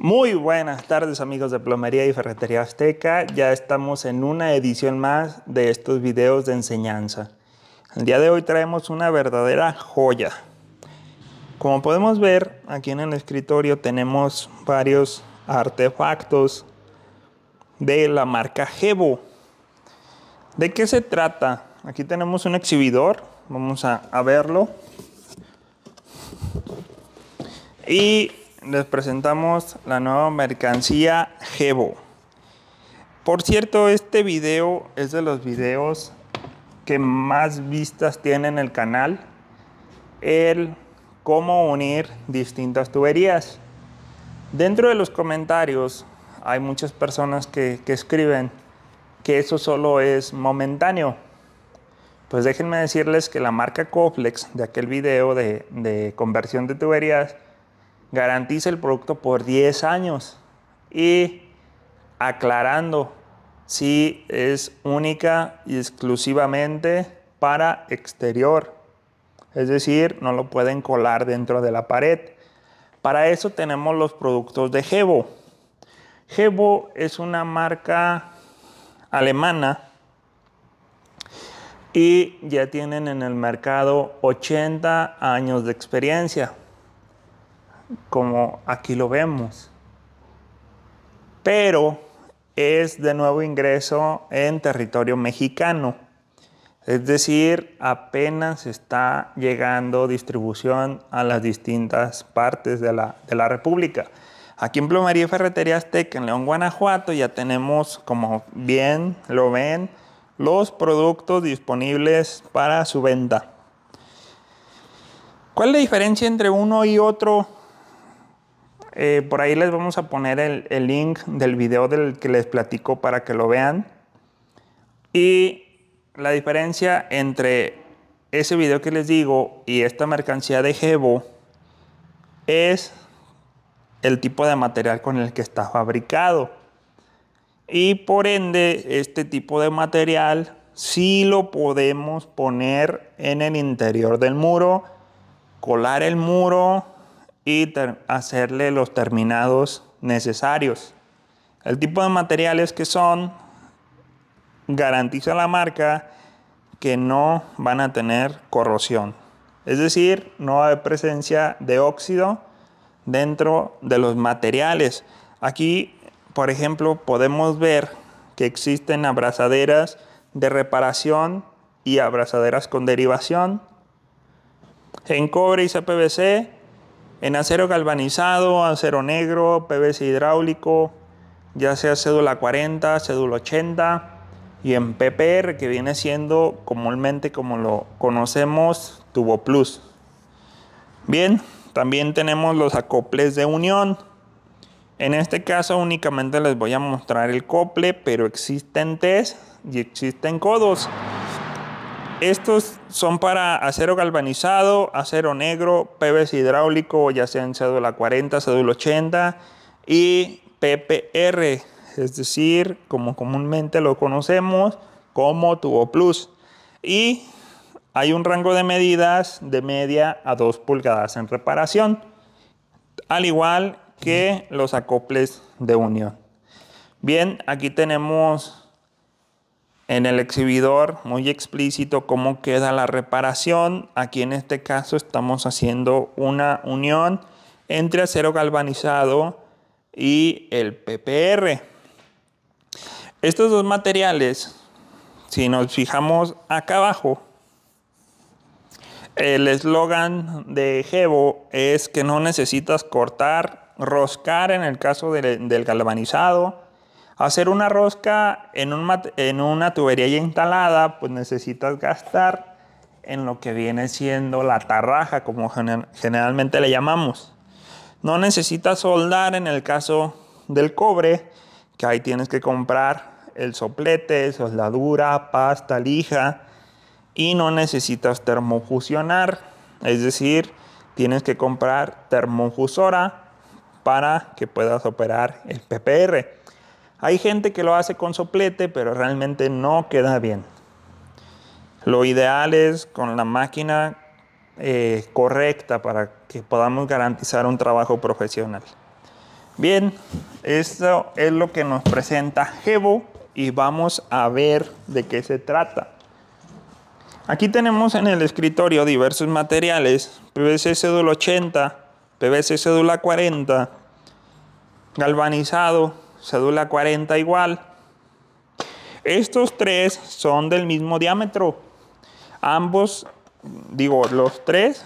Muy buenas tardes amigos de Plomería y Ferretería Azteca. Ya estamos en una edición más de estos videos de enseñanza. El día de hoy traemos una verdadera joya. Como podemos ver, aquí en el escritorio tenemos varios artefactos de la marca Gebo. ¿De qué se trata? Aquí tenemos un exhibidor, vamos a, a verlo. Y les presentamos la nueva mercancía Gebo. Por cierto, este video es de los videos que más vistas tiene en el canal. El cómo unir distintas tuberías. Dentro de los comentarios hay muchas personas que, escriben que eso solo es momentáneo. Pues déjenme decirles que la marca Coflex de aquel video de conversión de tuberías garantiza el producto por 10 años y aclarando si es única y exclusivamente para exterior. Es decir, no lo pueden colar dentro de la pared. Para eso tenemos los productos de Hebo. Hebo es una marca alemana y ya tienen en el mercado 80 años de experiencia como aquí lo vemos. Pero es de nuevo ingreso en territorio mexicano. Es decir, apenas está llegando distribución a las distintas partes de la, de la República. Aquí en Plomería y Ferretería Azteca, en León, Guanajuato, ya tenemos, como bien lo ven, los productos disponibles para su venta. ¿Cuál es la diferencia entre uno y otro eh, por ahí les vamos a poner el, link del video del que les platico para que lo vean. Y la diferencia entre ese video que les digo y esta mercancía de Jebo es el tipo de material con el que está fabricado. Y por ende, este tipo de material sí lo podemos poner en el interior del muro, colar el muro, y hacerle los terminados necesarios. El tipo de materiales que son garantiza la marca que no van a tener corrosión. Es decir, no hay presencia de óxido dentro de los materiales. Aquí, por ejemplo, podemos ver que existen abrazaderas de reparación y abrazaderas con derivación. En cobre y CPVC en acero galvanizado, acero negro, PVC hidráulico, ya sea cédula 40, cédula 80 y en PPR que viene siendo comúnmente como lo conocemos tubo plus. Bien, también tenemos los acoples de unión. En este caso únicamente les voy a mostrar el cople, pero existen test y existen codos. Estos son para acero galvanizado, acero negro, PVC hidráulico, ya sea en cédula 40, cédula 80 y PPR, es decir, como comúnmente lo conocemos, como tubo plus. Y hay un rango de medidas de media a 2 pulgadas en reparación, al igual que los acoples de unión. Bien, aquí tenemos en el exhibidor muy explícito cómo queda la reparación. Aquí en este caso estamos haciendo una unión entre acero galvanizado y el PPR. Estos dos materiales, si nos fijamos acá abajo, el eslogan de Gevo es que no necesitas cortar, roscar en el caso del galvanizado, Hacer una rosca en, una tubería ya instalada, pues necesitas gastar en lo que viene siendo la tarraja, como generalmente le llamamos. No necesitas soldar en el caso del cobre, que ahí tienes que comprar el soplete, soldadura, pasta, lija, y no necesitas termofusionar, es decir, tienes que comprar termofusora para que puedas operar el PPR. Hay gente que lo hace con soplete, pero realmente no queda bien. Lo ideal es con la máquina eh, correcta para que podamos garantizar un trabajo profesional. Bien, esto es lo que nos presenta jevo y vamos a ver de qué se trata. Aquí tenemos en el escritorio diversos materiales, PVC cédula 80, PVC cédula 40, galvanizado, cédula 40 igual. Estos tres son del mismo diámetro. Ambos, digo, los tres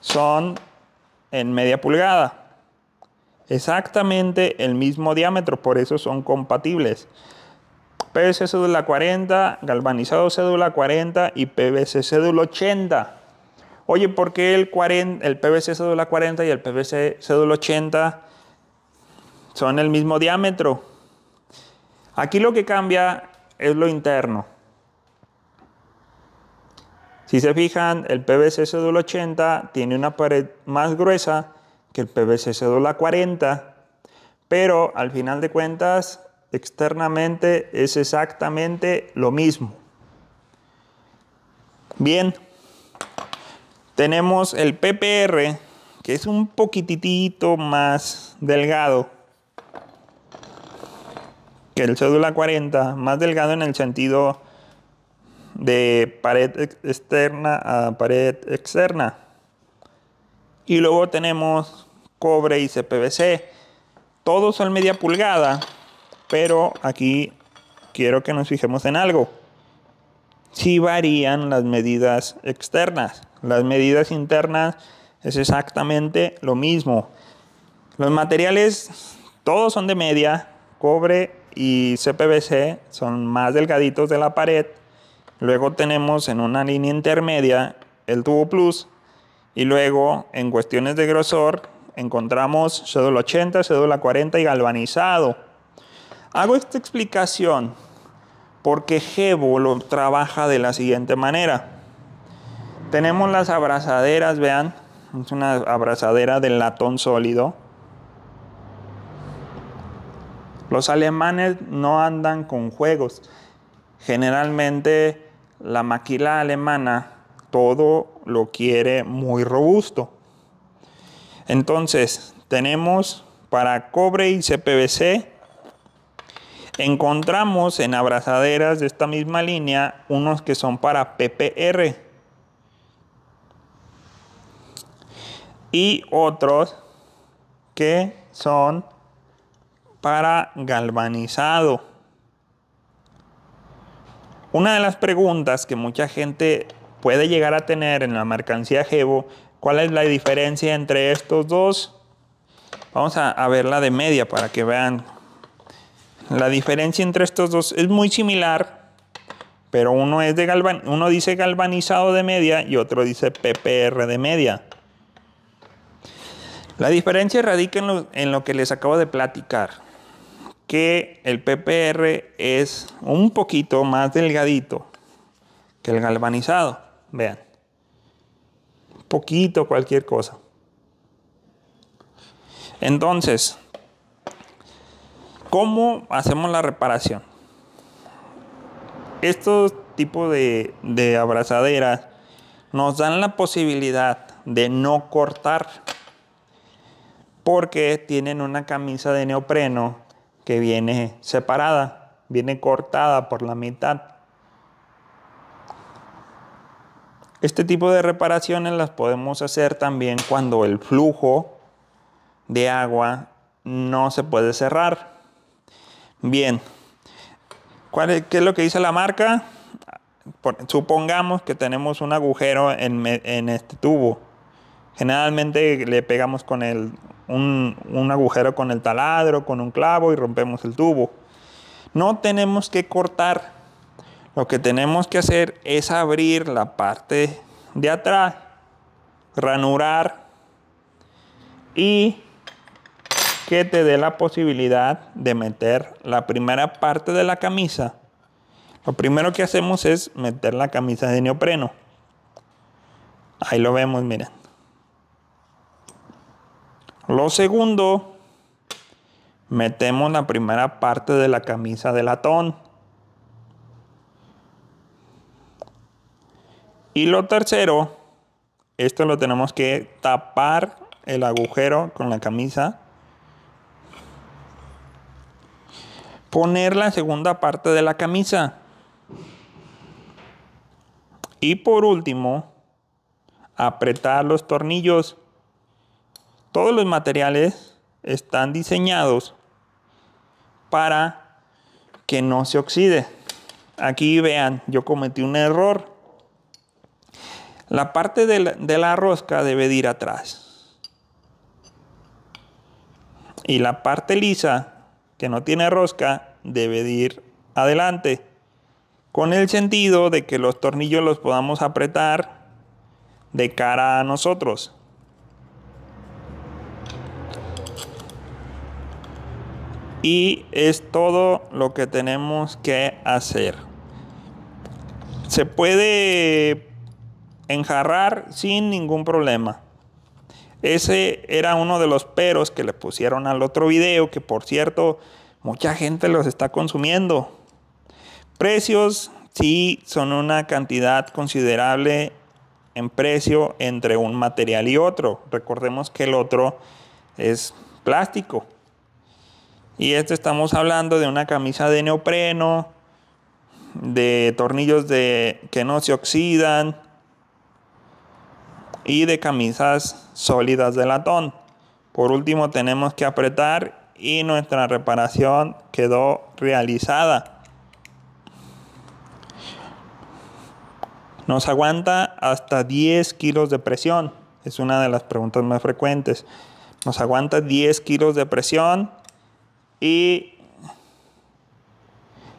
son en media pulgada. Exactamente el mismo diámetro, por eso son compatibles. PVC cédula 40, galvanizado cédula 40 y PVC cédula 80. Oye, ¿por qué el, 40, el PVC cédula 40 y el PVC cédula 80 son el mismo diámetro. Aquí lo que cambia es lo interno. Si se fijan, el PVC cédula 80 tiene una pared más gruesa que el PVC la 40, pero al final de cuentas, externamente es exactamente lo mismo. Bien, tenemos el PPR, que es un poquitito más delgado que el cédula 40, más delgado en el sentido de pared externa a pared externa. Y luego tenemos cobre y CPVC. Todos son media pulgada, pero aquí quiero que nos fijemos en algo. Si varían las medidas externas, las medidas internas es exactamente lo mismo. Los materiales todos son de media, cobre y CPVC son más delgaditos de la pared. Luego tenemos en una línea intermedia el tubo plus y luego en cuestiones de grosor encontramos cédula 80, cédula 40 y galvanizado. Hago esta explicación porque Jevo lo trabaja de la siguiente manera. Tenemos las abrazaderas, vean, es una abrazadera de latón sólido los alemanes no andan con juegos. Generalmente la maquila alemana todo lo quiere muy robusto. Entonces, tenemos para cobre y CPVC, encontramos en abrazaderas de esta misma línea unos que son para PPR y otros que son para galvanizado. Una de las preguntas que mucha gente puede llegar a tener en la mercancía Jevo, ¿cuál es la diferencia entre estos dos? Vamos a, ver la de media para que vean. La diferencia entre estos dos es muy similar, pero uno, es de galvan uno dice galvanizado de media y otro dice PPR de media. La diferencia radica en lo, en lo que les acabo de platicar que el PPR es un poquito más delgadito que el galvanizado. Vean. Un poquito cualquier cosa. Entonces, ¿cómo hacemos la reparación? Estos tipos de, de abrazaderas nos dan la posibilidad de no cortar porque tienen una camisa de neopreno que viene separada, viene cortada por la mitad. Este tipo de reparaciones las podemos hacer también cuando el flujo de agua no se puede cerrar. Bien, ¿qué es lo que dice la marca? supongamos que tenemos un agujero en este tubo. Generalmente le pegamos con el, un, agujero con el taladro, con un clavo y rompemos el tubo. No tenemos que cortar. Lo que tenemos que hacer es abrir la parte de atrás, ranurar y que te dé la posibilidad de meter la primera parte de la camisa. Lo primero que hacemos es meter la camisa de neopreno. Ahí lo vemos, miren. Lo segundo, metemos la primera parte de la camisa de latón. Y lo tercero, esto lo tenemos que tapar el agujero con la camisa. Poner la segunda parte de la camisa. Y por último, apretar los tornillos todos los materiales están diseñados para que no se oxide. Aquí vean, yo cometí un error. La parte de la, rosca debe ir atrás. Y la parte lisa, que no tiene rosca, debe ir adelante. Con el sentido de que los tornillos los podamos apretar de cara a nosotros. y es todo lo que tenemos que hacer. Se puede enjarrar sin ningún problema. Ese era uno de los peros que le pusieron al otro video, que por cierto, mucha gente los está consumiendo. Precios sí son una cantidad considerable en precio entre un material y otro. Recordemos que el otro es plástico. Y esto estamos hablando de una camisa de neopreno, de tornillos de, que no se oxidan y de camisas sólidas de latón. Por último tenemos que apretar y nuestra reparación quedó realizada. Nos aguanta hasta 10 kilos de presión. Es una de las preguntas más frecuentes. Nos aguanta 10 kilos de presión y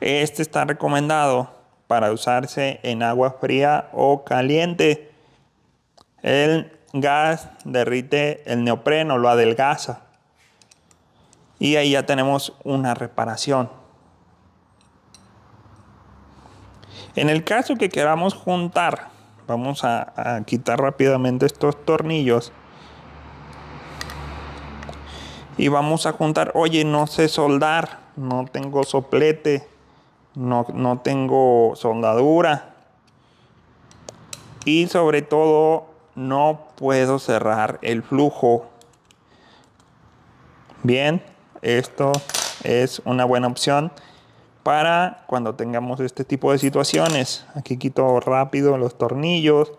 este está recomendado para usarse en agua fría o caliente. El gas derrite el neopreno, lo adelgaza. Y ahí ya tenemos una reparación. En el caso que queramos juntar, vamos a, quitar rápidamente estos tornillos y vamos a juntar, oye, no sé soldar, no tengo soplete, no, no tengo soldadura y sobre todo no puedo cerrar el flujo. Bien, esto es una buena opción para cuando tengamos este tipo de situaciones. Aquí quito rápido los tornillos.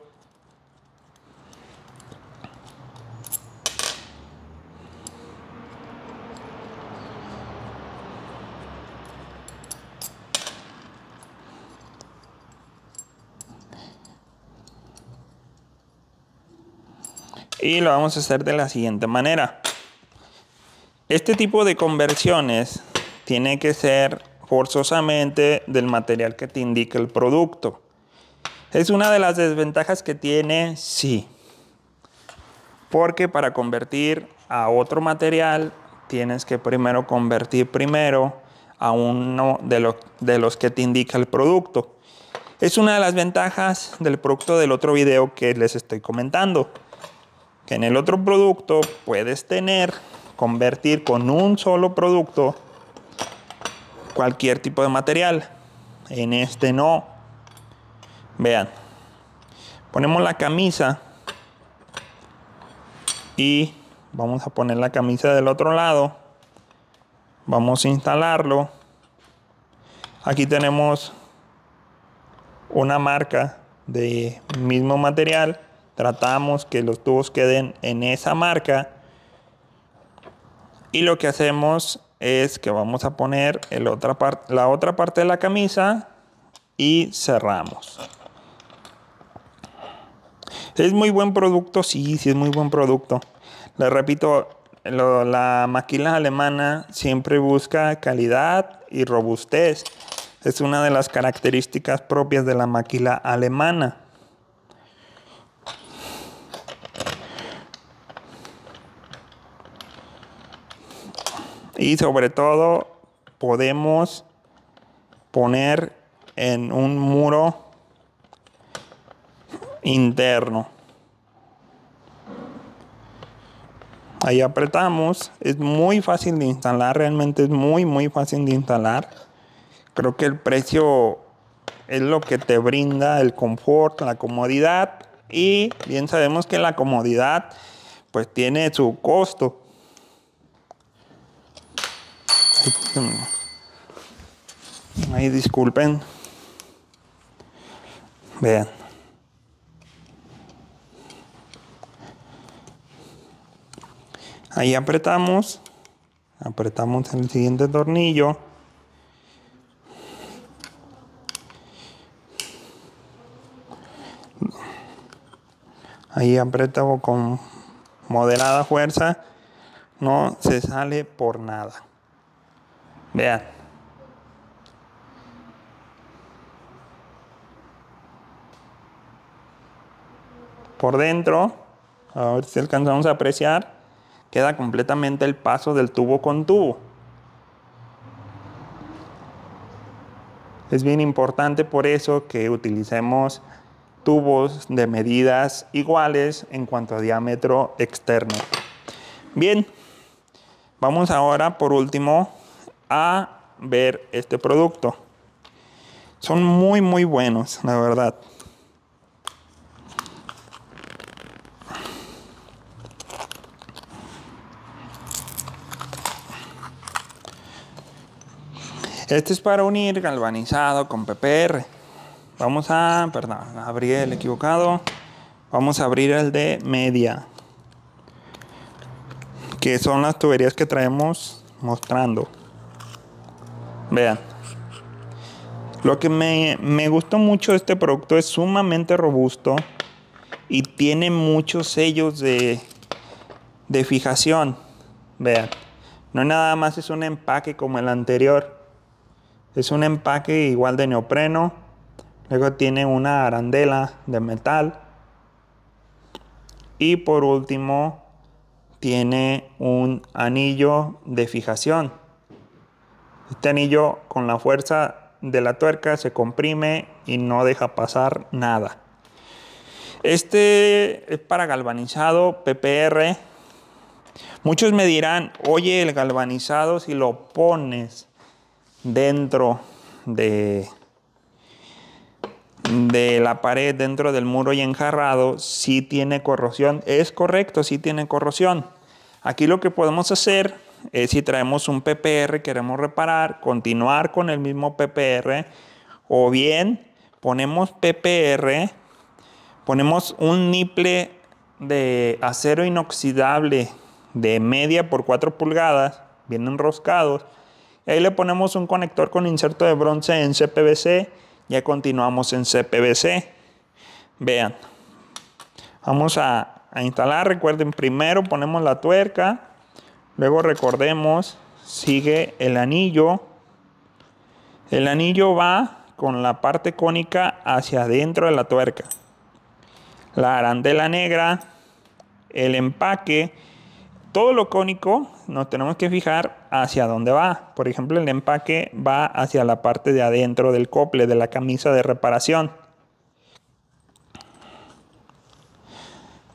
lo vamos a hacer de la siguiente manera. Este tipo de conversiones tiene que ser forzosamente del material que te indica el producto. Es una de las desventajas que tiene, sí. Porque para convertir a otro material tienes que primero convertir primero a uno de, de los que te indica el producto. Es una de las ventajas del producto del otro video que les estoy comentando en el otro producto puedes tener, convertir con un solo producto cualquier tipo de material. En este no. Vean, ponemos la camisa y vamos a poner la camisa del otro lado. Vamos a instalarlo. Aquí tenemos una marca de mismo material tratamos que los tubos queden en esa marca y lo que hacemos es que vamos a poner la otra parte de la camisa y cerramos. Es muy buen producto, sí, sí es muy buen producto. Les repito, la maquila alemana siempre busca calidad y robustez. Es una de las características propias de la maquila alemana. Y sobre todo podemos poner en un muro interno. Ahí apretamos. Es muy fácil de instalar. Realmente es muy, muy fácil de instalar. Creo que el precio es lo que te brinda el confort, la comodidad. Y bien sabemos que la comodidad pues tiene su costo. Ahí disculpen. Vean. Ahí apretamos. Apretamos el siguiente tornillo. Ahí apretamos con moderada fuerza. No se sale por nada. Vean. Por dentro, a ver si alcanzamos a apreciar, queda completamente el paso del tubo con tubo. Es bien importante por eso que utilicemos tubos de medidas iguales en cuanto a diámetro externo. Bien, vamos ahora por último a ver este producto. Son muy, muy buenos, la verdad. Este es para unir galvanizado con PPR. Vamos a, perdón, abrí el equivocado. Vamos a abrir el de media. Que son las tuberías que traemos mostrando. Vean. Lo que me, me gustó mucho de este producto es sumamente robusto y tiene muchos sellos de, de fijación. Vean, no nada más es un empaque como el anterior. Es un empaque igual de neopreno. Luego tiene una arandela de metal. Y por último, tiene un anillo de fijación. Este anillo con la fuerza de la tuerca se comprime y no deja pasar nada. Este es para galvanizado PPR. Muchos me dirán, oye, el galvanizado si lo pones dentro de, de la pared, dentro del muro y enjarrado, si tiene corrosión. Es correcto, si tiene corrosión. Aquí lo que podemos hacer eh, si traemos un PPR, queremos reparar, continuar con el mismo PPR, o bien ponemos PPR, ponemos un niple de acero inoxidable de media por 4 pulgadas, bien enroscados, ahí le ponemos un conector con inserto de bronce en CPVC, ya continuamos en CPVC. Vean, vamos a, a instalar, recuerden primero ponemos la tuerca, Luego recordemos, sigue el anillo. El anillo va con la parte cónica hacia adentro de la tuerca. La arandela negra, el empaque, todo lo cónico nos tenemos que fijar hacia dónde va. Por ejemplo, el empaque va hacia la parte de adentro del cople, de la camisa de reparación.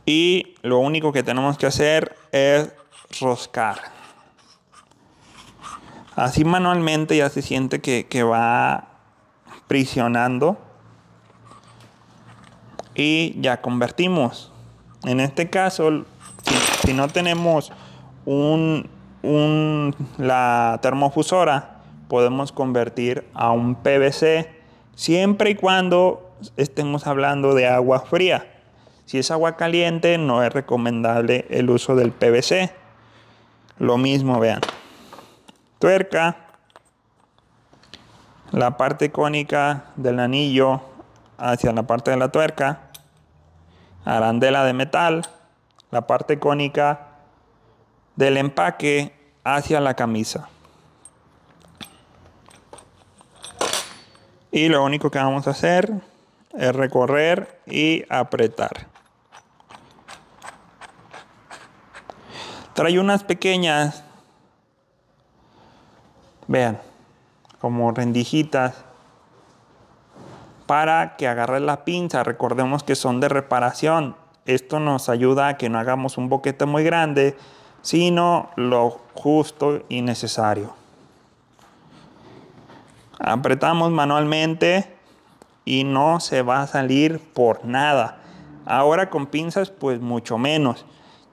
Y lo único que tenemos que hacer es roscar. Así manualmente ya se siente que, va prisionando. Y ya convertimos. En este caso, si, no tenemos un, la termofusora, podemos convertir a un PVC siempre y cuando estemos hablando de agua fría. Si es agua caliente, no es recomendable el uso del PVC. Lo mismo, vean. Tuerca. La parte cónica del anillo hacia la parte de la tuerca. Arandela de metal. La parte cónica del empaque hacia la camisa. Y lo único que vamos a hacer es recorrer y apretar. Trae unas pequeñas. Vean, como rendijitas. Para que agarre la pinza. Recordemos que son de reparación. Esto nos ayuda a que no hagamos un boquete muy grande, sino lo justo y necesario. Apretamos manualmente y no se va a salir por nada. Ahora con pinzas pues mucho menos.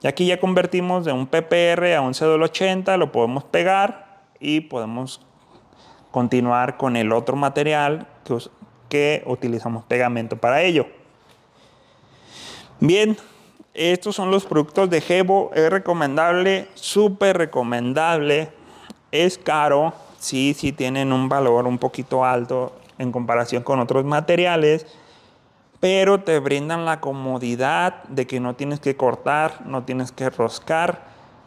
Y aquí ya convertimos de un PPR a un CDL80, lo podemos pegar y podemos continuar con el otro material que, utilizamos pegamento para ello. Bien, estos son los productos de Gebo. Es recomendable, súper recomendable. Es caro, sí, sí tienen un valor un poquito alto en comparación con otros materiales pero te brindan la comodidad de que no tienes que cortar, no tienes que roscar,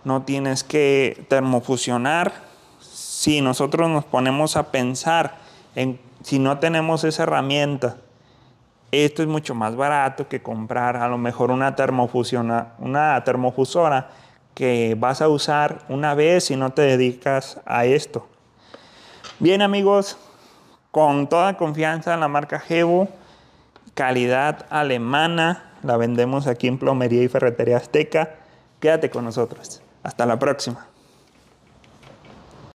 no tienes que termofusionar. Si nosotros nos ponemos a pensar en si no tenemos esa herramienta, esto es mucho más barato que comprar a lo mejor una, una termofusora que vas a usar una vez si no te dedicas a esto. Bien amigos, con toda confianza en la marca Hebo calidad alemana. La vendemos aquí en Plomería y Ferretería Azteca. Quédate con nosotros. Hasta la próxima.